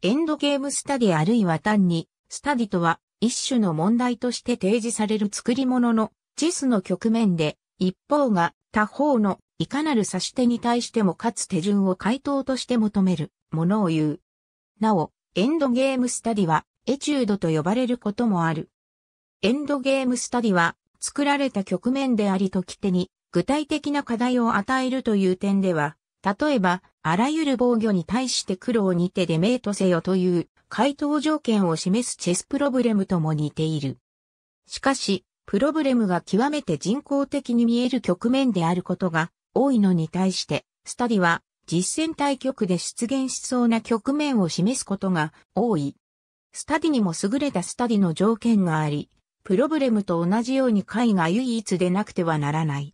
エンドゲームスタディあるいは単に、スタディとは一種の問題として提示される作り物のチスの局面で、一方が他方のいかなる指し手に対してもかつ手順を回答として求めるものを言う。なお、エンドゲームスタディはエチュードと呼ばれることもある。エンドゲームスタディは作られた局面であり時手に具体的な課題を与えるという点では、例えばあらゆる防御に対して黒をにてデメートせよという回答条件を示すチェスプロブレムとも似ている。しかし、プロブレムが極めて人工的に見える局面であることが多いのに対して、スタディは実戦対局で出現しそうな局面を示すことが多い。スタディにも優れたスタディの条件があり、プロブレムと同じように解が唯一でなくてはならない。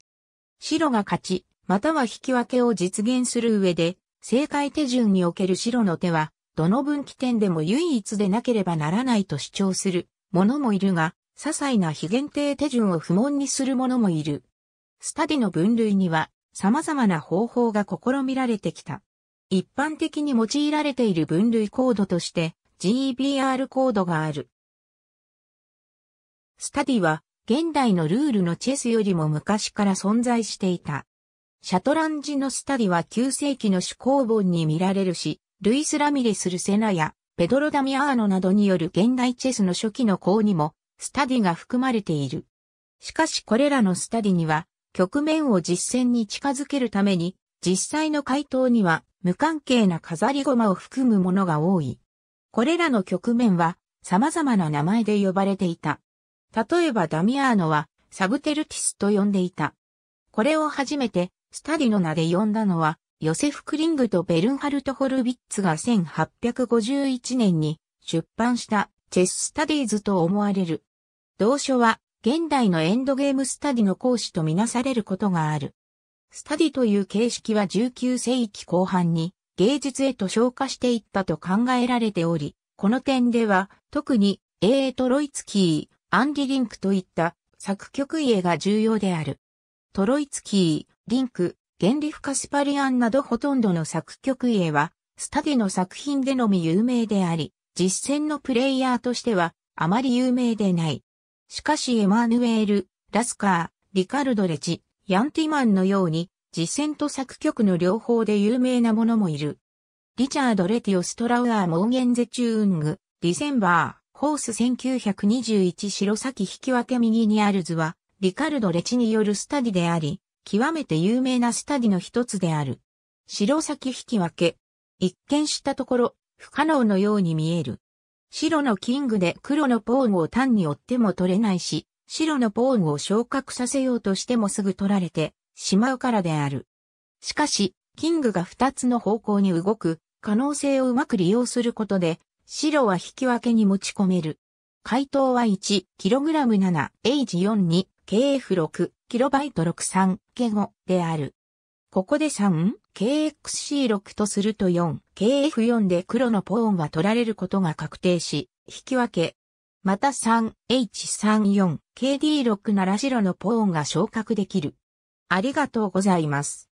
白が勝ち、または引き分けを実現する上で、正解手順における白の手は、どの分岐点でも唯一でなければならないと主張する者もいるが、些細な非限定手順を不問にする者もいる。スタディの分類には様々な方法が試みられてきた。一般的に用いられている分類コードとして GBR コードがある。スタディは現代のルールのチェスよりも昔から存在していた。シャトランジのスタディは9世紀の主公本に見られるし、ルイス・ラミレス・ルセナやペドロ・ダミアーノなどによる現代チェスの初期の項にも、スタディが含まれている。しかしこれらのスタディには、局面を実践に近づけるために、実際の回答には無関係な飾り駒を含むものが多い。これらの局面は様々な名前で呼ばれていた。例えばダミアーノはサブテルティスと呼んでいた。これを初めてスタディの名で呼んだのは、ヨセフ・クリングとベルンハルト・ホルビッツが1851年に出版したチェス・スタディーズと思われる。同書は現代のエンドゲームスタディの講師とみなされることがある。スタディという形式は19世紀後半に芸術へと昇華していったと考えられており、この点では特に A. トロイツキー、アンディ・リンクといった作曲家が重要である。トロイツキー、リンク、ゲンリフカスパリアンなどほとんどの作曲家は、スタディの作品でのみ有名であり、実践のプレイヤーとしては、あまり有名でない。しかしエマヌエール、ラスカー、リカルドレチ、ヤンティマンのように、実践と作曲の両方で有名なものもいる。リチャード・レティオ・ストラウアー・モーゲンゼ・チューング、ディセンバー、ホース1921白崎引き分け右にある図は、リカルド・レチによるスタディであり、極めて有名なスタディの一つである。白先引き分け。一見したところ、不可能のように見える。白のキングで黒のポーンを単に追っても取れないし、白のポーンを昇格させようとしてもすぐ取られてしまうからである。しかし、キングが二つの方向に動く可能性をうまく利用することで、白は引き分けに持ち込める。回答は 1kg7H42 KF6 KB63 K5 である。ここで 3KXC6 とすると 4KF4 で黒のポーンは取られることが確定し、引き分け。また 3H34KD6 なら白のポーンが昇格できる。ありがとうございます。